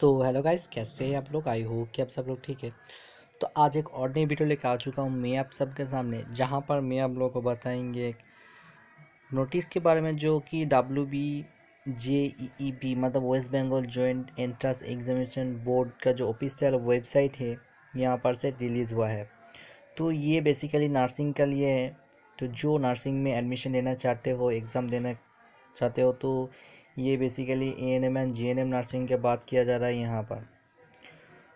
तो hello guys कैसे हैं आप लोग आई होप कि आप सब लोग ठीक है तो आज एक और नई वीडियो लेकर आ चुका हूँ मैं आप सबके सामने जहाँ पर मैं आप लोगों को बताएंगे नोटिस के बारे में जो कि W B J E P मतलब West Bengal joint entrance examination board का जो ऑफिशियल वेबसाइट है यहाँ पर से रिलीज़ हुआ है तो ये बेसिकली नर्सिंग का लिए है तो जो नर्सिंग में एडमिशन लेना चाहते हो एग्ज़ाम देना चाहते हो तो ये basically A N M and G N M nursing के बात किया जा रहा है यहाँ पर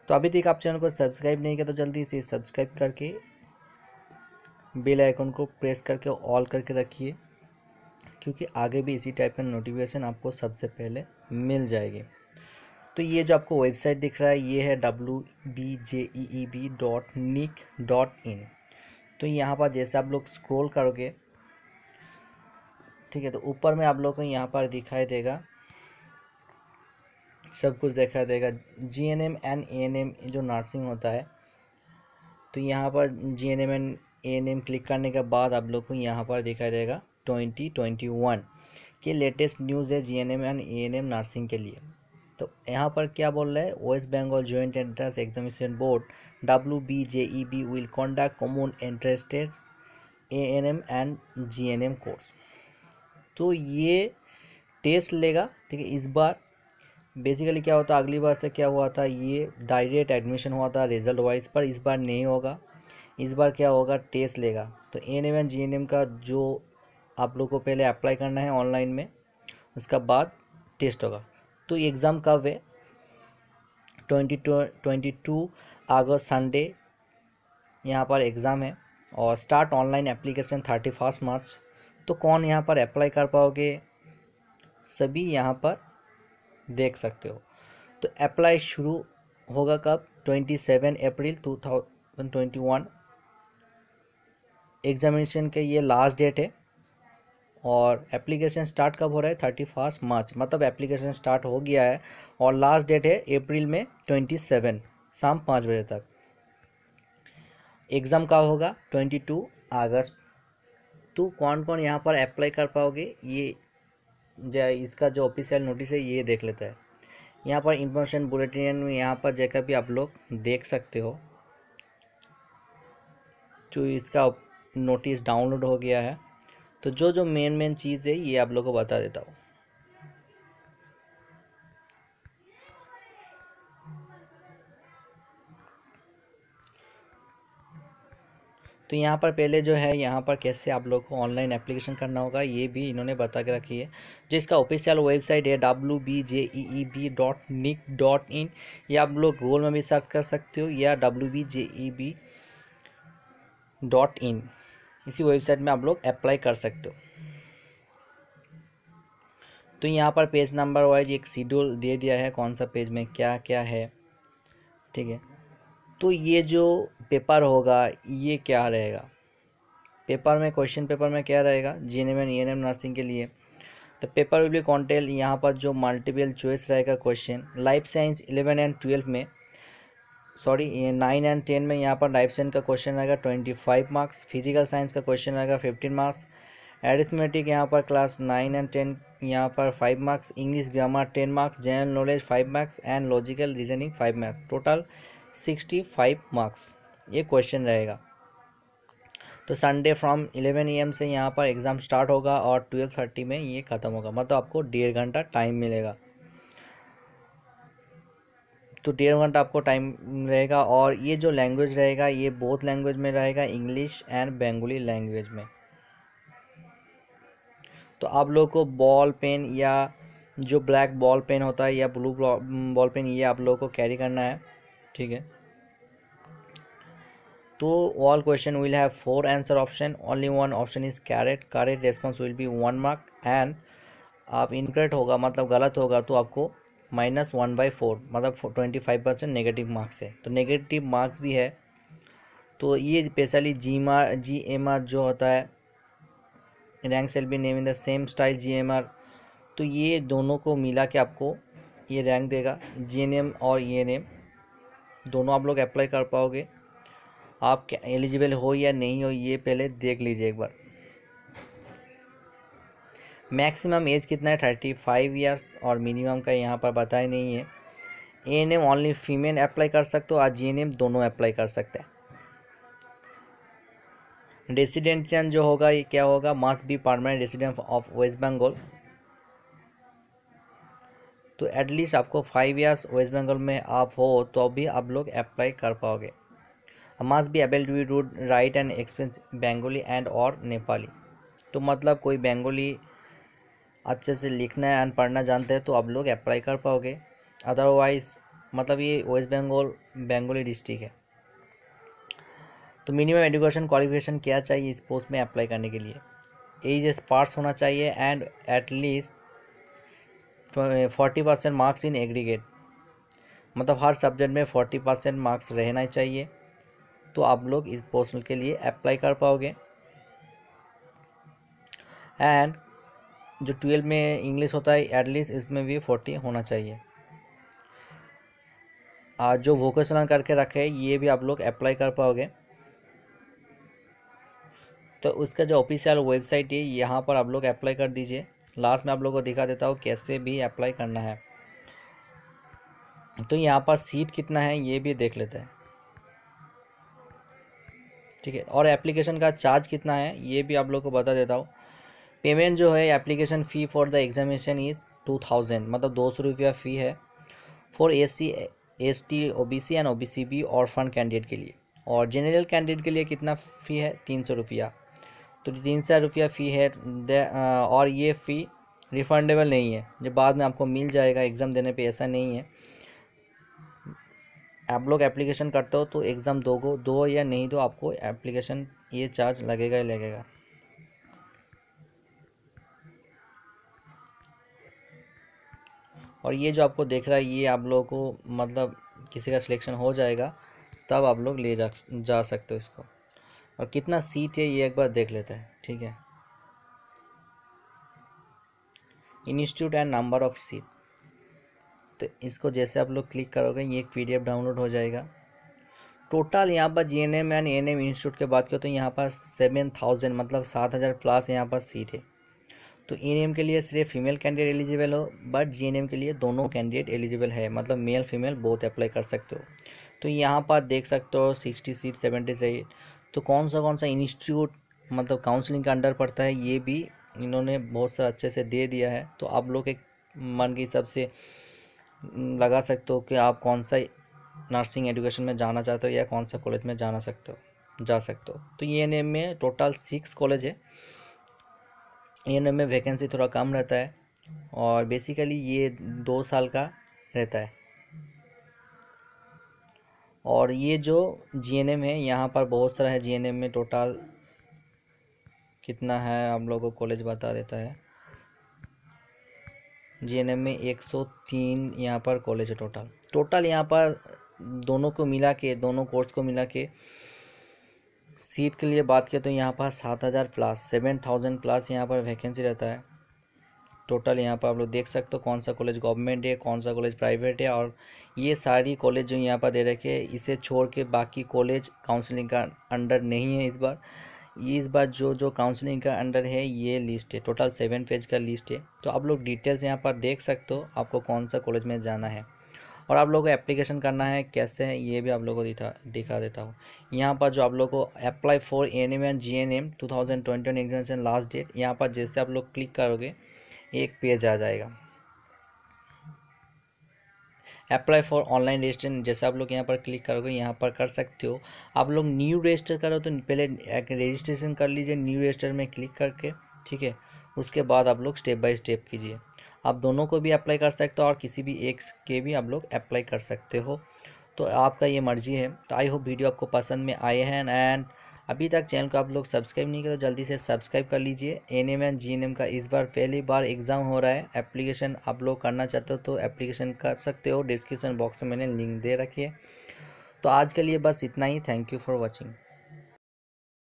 तो अभी तक आप चैनल को सब्सक्राइब नहीं किया तो जल्दी से सब्सक्राइब करके बेल आइकन को प्रेस करके ऑल करके रखिए क्योंकि आगे भी इसी टाइप का नोटिफिकेशन आपको सबसे पहले मिल जाएगी तो ये जो आपको वेबसाइट दिख रहा है ये है W B J E E B dot nic dot in तो यहाँ पर जैसे आप लोग स्क्रॉल करोगे ठीक है तो ऊपर में आप लोग को यहाँ पर दिखाई देगा सब कुछ दिखाई देगा G N M and A N M जो नर्सिंग होता है तो यहाँ पर G N M and A N M click करने के बाद आप लोग को यहाँ पर दिखाई देगा ट्वेंटी ट्वेंटी वन के लेटेस्ट न्यूज़ है G N M and A N M nursing के लिए तो यहाँ पर क्या बोल रहा है West Bengal joint entrance examination board W B J E B will conduct common entrance test A N M and G N M course तो ये टेस्ट लेगा ठीक है इस बार बेसिकली क्या होता अगली बार से क्या हुआ था ये डायरेक्ट एडमिशन हुआ था रिजल्ट वाइज पर इस बार नहीं होगा इस बार क्या होगा टेस्ट लेगा तो N M and G N M का जो आप लोग को पहले अप्लाई करना है ऑनलाइन में उसका बाद टेस्ट होगा तो एग्ज़ाम कब है twenty twenty two August Sunday यहाँ पर एग्ज़ाम है और start online application thirty first March तो कौन यहाँ पर अप्लाई कर पाओगे सभी यहाँ पर देख सकते हो तो अप्लाई शुरू होगा कब twenty seven April two thousand twenty one examination के ये लास्ट डेट है और एप्लीकेशन स्टार्ट कब हो रहा है थर्टी फर्स्ट मार्च मतलब एप्लीकेशन स्टार्ट हो गया है और लास्ट डेट है अप्रैल में ट्वेंटी सेवन शाम पाँच बजे तक एग्ज़ाम कब होगा ट्वेंटी टू अगस्त तो कौन कौन यहाँ पर अप्लाई कर पाओगे ये जो इसका जो ऑफिशियल नोटिस है ये देख लेता है यहाँ पर इंफॉर्मेशन बुलेटिन में यहाँ पर जगह भी आप लोग देख सकते हो तो इसका नोटिस डाउनलोड हो गया है तो जो जो मेन मेन चीज़ है ये आप लोग को बता देता हूँ तो यहाँ पर पहले जो है यहाँ पर कैसे आप लोग को ऑनलाइन एप्लीकेशन करना होगा ये भी इन्होंने बता के रखी है जो इसका ऑफिशियल वेबसाइट है W B J E E B dot nic dot in ये आप लोग गूगल में भी सर्च कर सकते हो या W B J E B dot in इसी वेबसाइट में आप लोग अप्लाई कर सकते हो तो यहाँ पर पेज नंबर वाइज एक शेड्यूल दे दिया है कौन सा पेज में क्या क्या है ठीक है तो ये जो पेपर होगा ये क्या रहेगा पेपर में क्वेश्चन पेपर में क्या रहेगा G N M E N M nursing के लिए तो पेपर विल बी कॉन्टेल यहाँ पर जो मल्टीपल चॉइस रहेगा question life science eleven and twelve में सॉरी नाइन एंड टेन में यहाँ पर लाइफ साइंस का क्वेश्चन रहेगा twenty five marks physical science का क्वेश्चन रहेगा फिफ्टीन मार्क्स एरिथमेटिक यहाँ पर क्लास नाइन एंड टेन यहाँ पर five marks English grammar ten marks general knowledge five marks and logical reasoning five marks total sixty five marks ये question रहेगा तो Sunday from eleven M से यहाँ पर एग्ज़ाम स्टार्ट होगा और ट्वेल्व थर्टी में ये ख़त्म होगा मतलब आपको डेढ़ घंटा टाइम मिलेगा तो डेढ़ घंटा आपको टाइम रहेगा और ये जो लैंग्वेज रहेगा ये बोथ लैंग्वेज में रहेगा इंग्लिश एंड बेंगुली लैंग्वेज में तो आप लोग को बॉल पेन या जो ब्लैक बॉल पेन होता है या ब्लू बॉल पेन ये आप लोगों को कैरी करना है ठीक है तो all question will have four answer option only one option is correct correct response will be one mark and आप इनकरेक्ट होगा मतलब गलत होगा तो आपको माइनस वन बाई फोर मतलब twenty five percent negative marks है तो नेगेटिव मार्क्स भी है तो ये स्पेशली जी मार जी एम आर जो होता है रैंक सेल भी name in the same style G M R तो ये दोनों को मिला के आपको ये रैंक देगा जी एन एम और ई एन एम दोनों आप लोग अप्लाई कर पाओगे आप एलिजिबल हो या नहीं हो ये पहले देख लीजिए एक बार मैक्सिमम एज कितना है थर्टी फाइव ईयर्स और मिनिमम का यहाँ पर बताया ही नहीं है A N M only female apply कर सकते हो और जी एन एम दोनों अप्लाई कर सकते हैं चेंज जो होगा ये क्या होगा must be permanent resident of West Bengal तो एटलीस्ट आपको फाइव ईयर्स वेस्ट बंगाल में आप हो तो भी आप लोग अप्लाई कर पाओगे must be able to read write and express Bengali and और नेपाली तो मतलब कोई बेंगोली अच्छे से लिखना एंड पढ़ना जानते हैं तो आप लोग अप्लाई कर पाओगे अदरवाइज मतलब ये वेस्ट बंगाल बेंगोली डिस्ट्रिक्ट है तो मिनिमम एजुकेशन क्वालिफिकेशन क्या चाहिए इस पोस्ट में अप्लाई करने के लिए एज एस पार्ट्स होना चाहिए and at least forty percent marks in aggregate मतलब हर सब्जेक्ट में फोर्टी परसेंट मार्क्स रहना ही चाहिए तो आप लोग इस पोस्ट के लिए अप्लाई कर पाओगे एंड जो ट्वेल्व में इंग्लिश होता है एटलीस्ट इसमें भी फोर्टी होना चाहिए आज जो वोकेशनल करके रखे ये भी आप लोग अप्लाई कर पाओगे तो उसका जो ऑफिशियल वेबसाइट है यहाँ पर आप लोग अप्लाई कर दीजिए लास्ट में आप लोगों को दिखा देता हूँ कैसे भी अप्लाई करना है तो यहाँ पर सीट कितना है ये भी देख लेते हैं ठीक है और एप्लीकेशन का चार्ज कितना है ये भी आप लोग को बता देता हूँ पेमेंट जो है application fee for the examination is two thousand मतलब दो सौ रुपया फ़ी है for A C S T O B C and O B C B और फंड कैंडिडेट के लिए और जनरल कैंडिडेट के लिए कितना फ़ी है तीन सौ रुपया तो तीन सौ रुपया फ़ी है uh, और ये फ़ी रिफंडेबल नहीं है जो बाद में आपको मिल जाएगा एग्ज़ाम देने पे ऐसा नहीं है आप लोग एप्लीकेशन करते हो तो एग्ज़ाम दोगे दो या नहीं दो आपको एप्लीकेशन ये चार्ज लगेगा ही लगेगा और ये जो आपको देख रहा है ये आप लोगों को मतलब किसी का सिलेक्शन हो जाएगा तब आप लोग ले जा जा सकते हो इसको और कितना सीट है ये एक बार देख लेते हैं ठीक है institute and number of seat तो इसको जैसे आप लोग क्लिक करोगे ये एक पी डाउनलोड हो जाएगा टोटल यहाँ पर G N M and N M institute के बात करो तो यहाँ पर सेवन थाउजेंड मतलब सात हज़ार प्लस यहाँ पर सीट है तो एन एम के लिए सिर्फ फीमेल कैंडिडेट एलिजिबल हो बट जी एन एम के लिए दोनों कैंडिडेट एलिजिबल है मतलब मेल फीमेल बहुत अप्लाई कर सकते हो तो यहाँ पर देख सकते हो सिक्सटी सीट सेवेंटी सीट तो कौन सा कौन सा इंस्टीट्यूट मतलब काउंसलिंग के अंडर पड़ता है ये भी इन्होंने बहुत सा अच्छे से दे दिया है तो आप लोग एक मन के हिसाब से लगा सकते हो कि आप कौन सा नर्सिंग एजुकेशन में जाना चाहते हो या कौन सा कॉलेज में जाना सकते हो जा सकते हो तो ई एन एम में टोटल सिक्स कॉलेज है ई एन एम में वैकेंसी थोड़ा कम रहता है और बेसिकली ये दो साल का रहता है और ये जो जी एन एम है यहाँ पर बहुत सारा है जी एन एम में टोटल कितना है हम लोग को कॉलेज बता देता है एम में 103 यहाँ पर कॉलेज है टोटल टोटल यहाँ पर दोनों को मिला के दोनों कोर्स को मिला के सीट के लिए बात करें तो यहाँ पर सात हज़ार प्लस सेवन थाउजेंड प्लस यहाँ पर वैकेंसी रहता है टोटल यहाँ पर आप लोग देख सकते हो कौन सा कॉलेज गवर्नमेंट है कौन सा कॉलेज प्राइवेट है और ये सारी कॉलेज जो यहाँ पर दे रखे है इसे छोड़ के बाकी कॉलेज काउंसलिंग का अंडर नहीं है इस बार ये इस बार जो जो काउंसलिंग का अंडर है ये लिस्ट है टोटल सेवन पेज का लिस्ट है तो आप लोग डिटेल्स यहाँ पर देख सकते हो आपको कौन सा कॉलेज में जाना है और आप लोगों को एप्लीकेशन करना है कैसे है ये भी आप लोगों को दिखा दिखा देता हूँ यहाँ पर जो आप लोगों को apply for N M N G N M two thousand twenty one examination last date यहाँ पर जैसे आप लोग क्लिक करोगे एक पेज आ जाएगा अप्लाई फॉर ऑनलाइन रजिस्ट्रेशन जैसे आप लोग यहाँ पर क्लिक करोगे यहाँ पर कर सकते हो आप लोग न्यू रजिस्टर करो तो पहले एक रजिस्ट्रेशन कर लीजिए न्यू रजिस्टर में क्लिक करके ठीक है उसके बाद आप लोग स्टेप बाय स्टेप कीजिए आप दोनों को भी अप्लाई कर सकते हो और किसी भी एक के भी आप लोग अप्लाई कर सकते हो तो आपका ये मर्जी है तो आई होप वीडियो आपको पसंद में आए हैं एंड अभी तक चैनल को आप लोग सब्सक्राइब नहीं करो तो जल्दी से सब्सक्राइब कर लीजिए N M N G N M का इस बार पहली बार एग्ज़ाम हो रहा है एप्लीकेशन आप लोग करना चाहते हो तो एप्लीकेशन कर सकते हो डिस्क्रिप्शन बॉक्स में मैंने लिंक दे रखी है तो आज के लिए बस इतना ही थैंक यू फॉर वॉचिंग